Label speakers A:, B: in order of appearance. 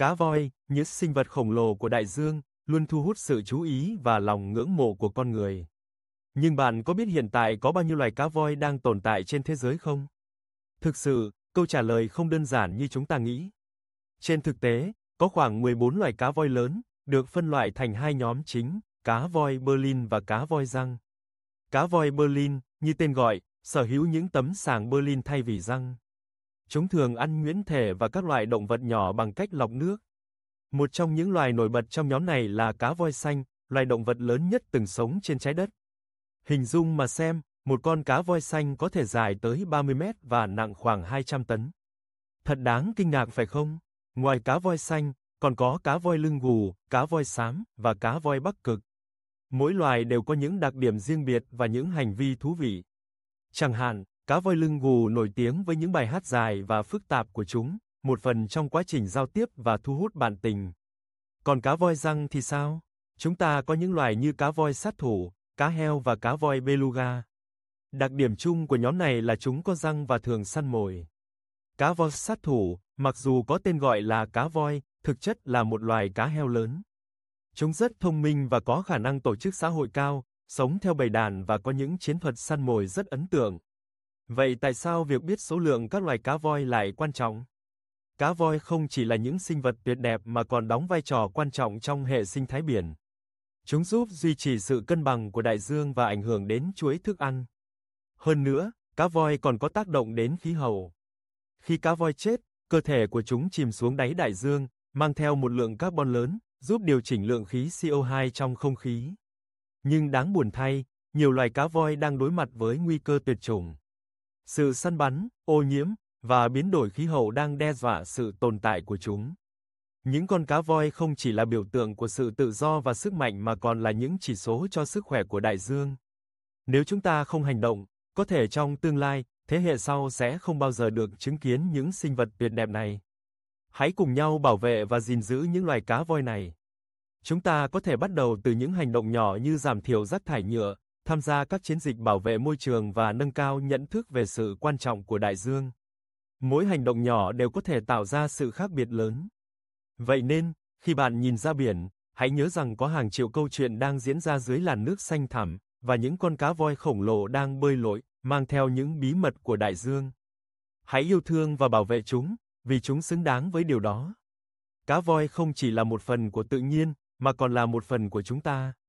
A: Cá voi, những sinh vật khổng lồ của đại dương, luôn thu hút sự chú ý và lòng ngưỡng mộ của con người. Nhưng bạn có biết hiện tại có bao nhiêu loài cá voi đang tồn tại trên thế giới không? Thực sự, câu trả lời không đơn giản như chúng ta nghĩ. Trên thực tế, có khoảng 14 loài cá voi lớn, được phân loại thành hai nhóm chính, cá voi Berlin và cá voi răng. Cá voi Berlin, như tên gọi, sở hữu những tấm sàng Berlin thay vì răng. Chúng thường ăn nguyễn thể và các loại động vật nhỏ bằng cách lọc nước. Một trong những loài nổi bật trong nhóm này là cá voi xanh, loài động vật lớn nhất từng sống trên trái đất. Hình dung mà xem, một con cá voi xanh có thể dài tới 30 mét và nặng khoảng 200 tấn. Thật đáng kinh ngạc phải không? Ngoài cá voi xanh, còn có cá voi lưng gù, cá voi xám và cá voi bắc cực. Mỗi loài đều có những đặc điểm riêng biệt và những hành vi thú vị. Chẳng hạn, Cá voi lưng gù nổi tiếng với những bài hát dài và phức tạp của chúng, một phần trong quá trình giao tiếp và thu hút bạn tình. Còn cá voi răng thì sao? Chúng ta có những loài như cá voi sát thủ, cá heo và cá voi beluga. Đặc điểm chung của nhóm này là chúng có răng và thường săn mồi. Cá voi sát thủ, mặc dù có tên gọi là cá voi, thực chất là một loài cá heo lớn. Chúng rất thông minh và có khả năng tổ chức xã hội cao, sống theo bầy đàn và có những chiến thuật săn mồi rất ấn tượng. Vậy tại sao việc biết số lượng các loài cá voi lại quan trọng? Cá voi không chỉ là những sinh vật tuyệt đẹp mà còn đóng vai trò quan trọng trong hệ sinh thái biển. Chúng giúp duy trì sự cân bằng của đại dương và ảnh hưởng đến chuỗi thức ăn. Hơn nữa, cá voi còn có tác động đến khí hậu. Khi cá voi chết, cơ thể của chúng chìm xuống đáy đại dương, mang theo một lượng carbon lớn, giúp điều chỉnh lượng khí CO2 trong không khí. Nhưng đáng buồn thay, nhiều loài cá voi đang đối mặt với nguy cơ tuyệt chủng sự săn bắn, ô nhiễm và biến đổi khí hậu đang đe dọa sự tồn tại của chúng. Những con cá voi không chỉ là biểu tượng của sự tự do và sức mạnh mà còn là những chỉ số cho sức khỏe của đại dương. Nếu chúng ta không hành động, có thể trong tương lai, thế hệ sau sẽ không bao giờ được chứng kiến những sinh vật tuyệt đẹp này. Hãy cùng nhau bảo vệ và gìn giữ những loài cá voi này. Chúng ta có thể bắt đầu từ những hành động nhỏ như giảm thiểu rác thải nhựa, tham gia các chiến dịch bảo vệ môi trường và nâng cao nhận thức về sự quan trọng của đại dương. Mỗi hành động nhỏ đều có thể tạo ra sự khác biệt lớn. Vậy nên, khi bạn nhìn ra biển, hãy nhớ rằng có hàng triệu câu chuyện đang diễn ra dưới làn nước xanh thẳm và những con cá voi khổng lồ đang bơi lội, mang theo những bí mật của đại dương. Hãy yêu thương và bảo vệ chúng, vì chúng xứng đáng với điều đó. Cá voi không chỉ là một phần của tự nhiên, mà còn là một phần của chúng ta.